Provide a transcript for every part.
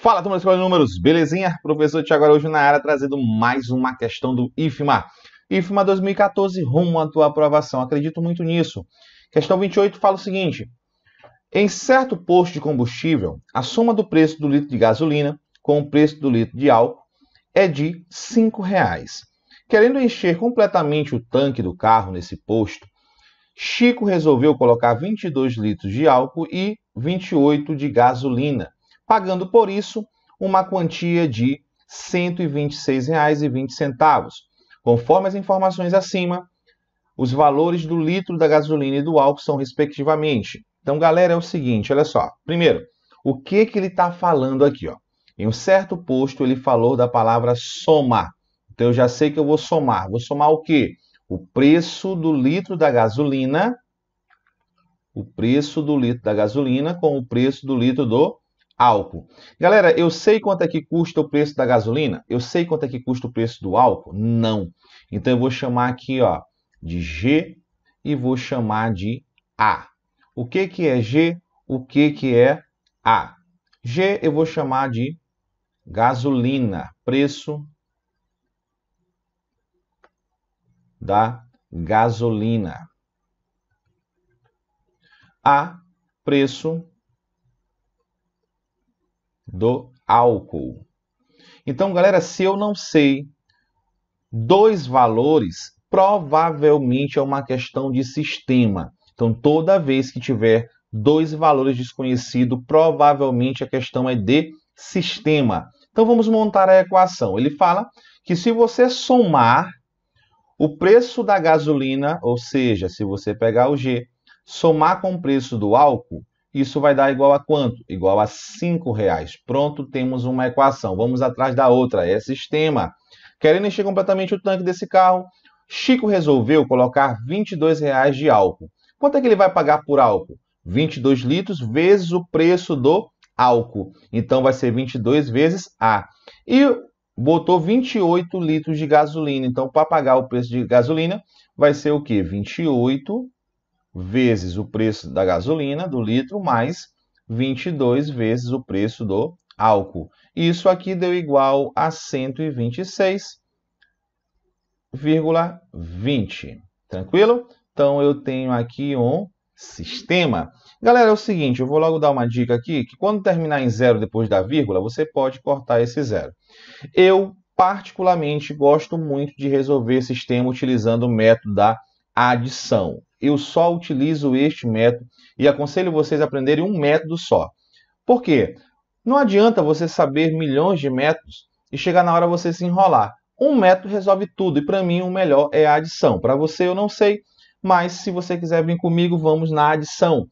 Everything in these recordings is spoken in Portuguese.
Fala, turma de números, belezinha? Professor Tiago Araújo na área, trazendo mais uma questão do IFMA. IFMA 2014, rumo à tua aprovação. Acredito muito nisso. Questão 28 fala o seguinte. Em certo posto de combustível, a soma do preço do litro de gasolina com o preço do litro de álcool é de R$ 5,00. Querendo encher completamente o tanque do carro nesse posto, Chico resolveu colocar 22 litros de álcool e 28 de gasolina pagando por isso uma quantia de R$ 126,20. Conforme as informações acima, os valores do litro da gasolina e do álcool são respectivamente. Então, galera, é o seguinte, olha só. Primeiro, o que que ele está falando aqui, ó? Em um certo posto ele falou da palavra somar. Então eu já sei que eu vou somar. Vou somar o quê? O preço do litro da gasolina, o preço do litro da gasolina com o preço do litro do álcool. Galera, eu sei quanto é que custa o preço da gasolina? Eu sei quanto é que custa o preço do álcool? Não. Então eu vou chamar aqui, ó, de G e vou chamar de A. O que que é G? O que que é A? G eu vou chamar de gasolina, preço da gasolina. A, preço do álcool. Então, galera, se eu não sei dois valores, provavelmente é uma questão de sistema. Então, toda vez que tiver dois valores desconhecidos, provavelmente a questão é de sistema. Então, vamos montar a equação. Ele fala que se você somar o preço da gasolina, ou seja, se você pegar o G, somar com o preço do álcool, isso vai dar igual a quanto? Igual a R$ 5,00. Pronto, temos uma equação. Vamos atrás da outra. É sistema. Querendo encher completamente o tanque desse carro, Chico resolveu colocar R$ 22,00 de álcool. Quanto é que ele vai pagar por álcool? 22 litros vezes o preço do álcool. Então vai ser 22 vezes A. E botou 28 litros de gasolina. Então, para pagar o preço de gasolina, vai ser o que? 28 vezes o preço da gasolina do litro mais 22 vezes o preço do álcool. Isso aqui deu igual a 126,20. Tranquilo? Então eu tenho aqui um sistema. Galera, é o seguinte, eu vou logo dar uma dica aqui, que quando terminar em zero depois da vírgula, você pode cortar esse zero. Eu particularmente gosto muito de resolver sistema utilizando o método da adição eu só utilizo este método e aconselho vocês a aprenderem um método só. Por quê? Não adianta você saber milhões de métodos e chegar na hora você se enrolar. Um método resolve tudo e para mim o melhor é a adição. Para você eu não sei, mas se você quiser vir comigo, vamos na adição.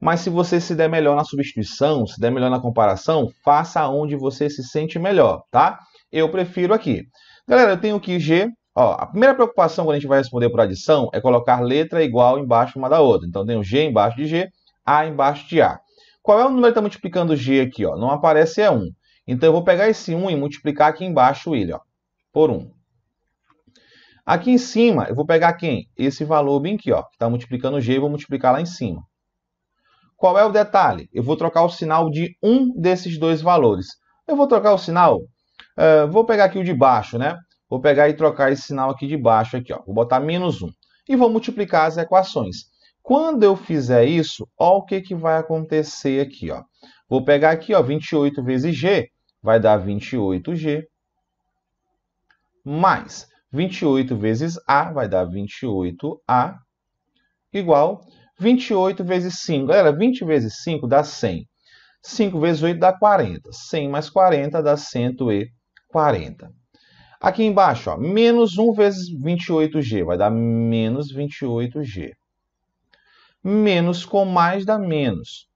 Mas se você se der melhor na substituição, se der melhor na comparação, faça onde você se sente melhor, tá? Eu prefiro aqui. Galera, eu tenho aqui G, Ó, a primeira preocupação quando a gente vai responder por adição é colocar letra igual embaixo uma da outra. Então tem o G embaixo de G, A embaixo de A. Qual é o número que está multiplicando G aqui? Ó? Não aparece é 1. Então eu vou pegar esse 1 e multiplicar aqui embaixo ele ó, por 1. Aqui em cima eu vou pegar quem? Esse valor bem aqui, ó, que está multiplicando G, e vou multiplicar lá em cima. Qual é o detalhe? Eu vou trocar o sinal de um desses dois valores. Eu vou trocar o sinal, uh, vou pegar aqui o de baixo, né? Vou pegar e trocar esse sinal aqui de baixo, aqui, ó. vou botar menos 1. E vou multiplicar as equações. Quando eu fizer isso, ó o que, que vai acontecer aqui. Ó. Vou pegar aqui ó, 28 vezes g, vai dar 28g, mais 28 vezes a, vai dar 28a, igual 28 vezes 5. Galera, 20 vezes 5 dá 100. 5 vezes 8 dá 40. 100 mais 40 dá 140. Aqui embaixo, ó, menos 1 vezes 28G, vai dar menos 28G. Menos com mais dá menos.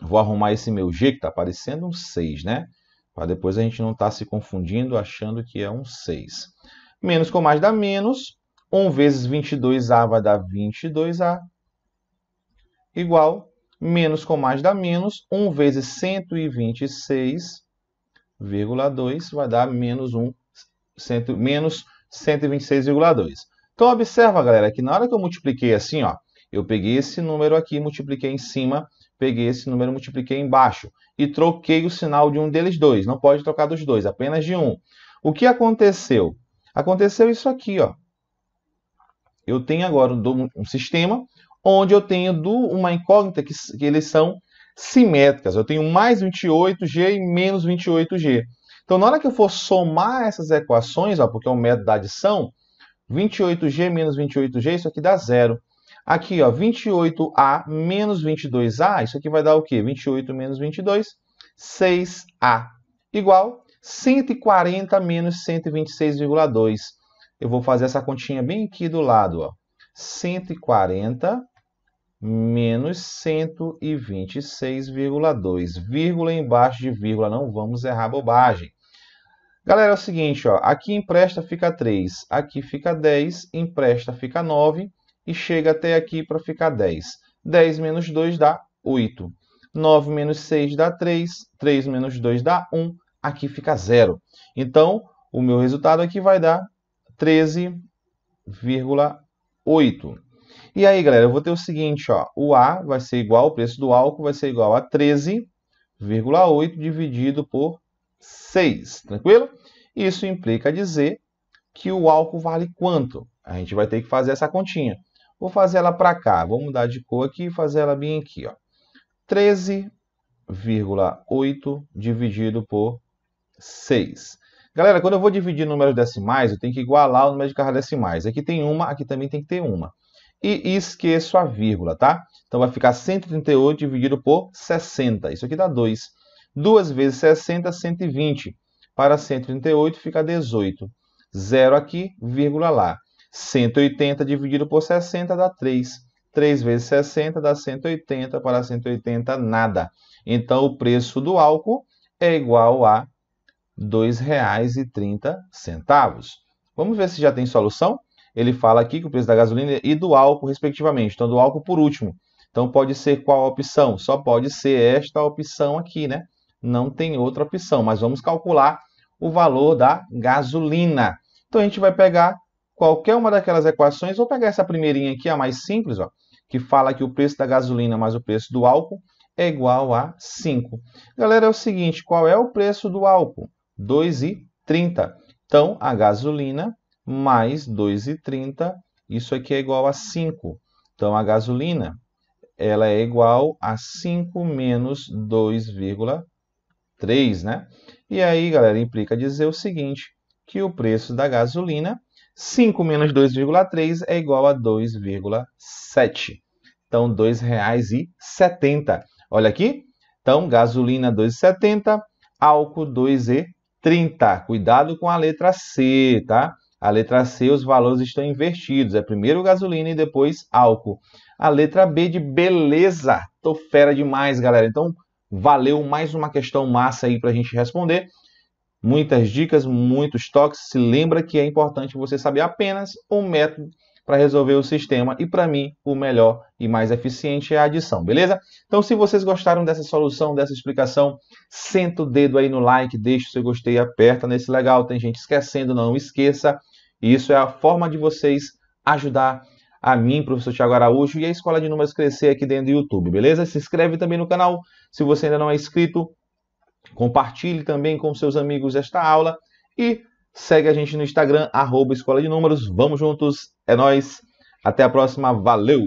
Vou arrumar esse meu G que está parecendo um 6, né? Para depois a gente não estar tá se confundindo achando que é um 6. Menos com mais dá menos. 1 vezes 22A vai dar 22A. Igual menos com mais dá menos. 1 vezes 126,2 vai dar menos 1 menos 126,2. Então, observa, galera, que na hora que eu multipliquei assim, ó, eu peguei esse número aqui, multipliquei em cima, peguei esse número, multipliquei embaixo e troquei o sinal de um deles dois. Não pode trocar dos dois, apenas de um. O que aconteceu? Aconteceu isso aqui, ó. Eu tenho agora um sistema onde eu tenho uma incógnita que, que eles são simétricas. Eu tenho mais 28G e menos 28G. Então, na hora que eu for somar essas equações, ó, porque é um método da adição, 28G menos 28G, isso aqui dá zero. Aqui, ó, 28A menos 22A, isso aqui vai dar o quê? 28 menos 22, 6A. Igual 140 menos 126,2. Eu vou fazer essa continha bem aqui do lado, ó. 140 menos 126,2. Vírgula embaixo de vírgula, não vamos errar bobagem. Galera, é o seguinte, ó, aqui empresta fica 3, aqui fica 10, empresta fica 9 e chega até aqui para ficar 10. 10 menos 2 dá 8. 9 menos 6 dá 3, 3 menos 2 dá 1, aqui fica 0. Então, o meu resultado aqui vai dar 13,8. E aí, galera, eu vou ter o seguinte, ó, o A vai ser igual, o preço do álcool vai ser igual a 13,8 dividido por 6, tranquilo? Isso implica dizer que o álcool vale quanto? A gente vai ter que fazer essa continha. Vou fazer ela para cá, vou mudar de cor aqui e fazer ela bem aqui. 13,8 dividido por 6. Galera, quando eu vou dividir números decimais, eu tenho que igualar o número de cargas decimais. Aqui tem uma, aqui também tem que ter uma. E esqueço a vírgula, tá? Então vai ficar 138 dividido por 60. Isso aqui dá 2. 2 vezes 60, 120. Para 138 fica 18. Zero aqui, vírgula lá. 180 dividido por 60 dá 3. 3 vezes 60 dá 180, para 180 nada. Então o preço do álcool é igual a R$ 2,30. Vamos ver se já tem solução? Ele fala aqui que o preço da gasolina e do álcool, respectivamente. Então, do álcool por último. Então, pode ser qual a opção? Só pode ser esta opção aqui, né? não tem outra opção. Mas vamos calcular o valor da gasolina. Então a gente vai pegar qualquer uma daquelas equações, vou pegar essa primeirinha aqui, a mais simples, ó, que fala que o preço da gasolina mais o preço do álcool é igual a 5. Galera, é o seguinte, qual é o preço do álcool? 2,30. Então, a gasolina mais 2,30, isso aqui é igual a 5. Então, a gasolina ela é igual a 5 menos 2,30. 3, né? E aí, galera, implica dizer o seguinte, que o preço da gasolina, 5 menos 2,3 é igual a 2,7. Então, R$ 2,70. Olha aqui. Então, gasolina 2,70, álcool 2,30. Cuidado com a letra C, tá? A letra C, os valores estão invertidos. É primeiro gasolina e depois álcool. A letra B de beleza. Tô fera demais, galera. Então, Valeu, mais uma questão massa aí para a gente responder. Muitas dicas, muitos toques. Se lembra que é importante você saber apenas um método para resolver o sistema e para mim o melhor e mais eficiente é a adição, beleza? Então se vocês gostaram dessa solução, dessa explicação, senta o dedo aí no like, deixa o seu gostei, aperta nesse legal, tem gente esquecendo, não esqueça. E isso é a forma de vocês ajudar a mim, professor Tiago Araújo, e a Escola de Números crescer aqui dentro do YouTube, beleza? Se inscreve também no canal se você ainda não é inscrito. Compartilhe também com seus amigos esta aula e segue a gente no Instagram, arroba Escola de Números. Vamos juntos, é nós. Até a próxima, valeu!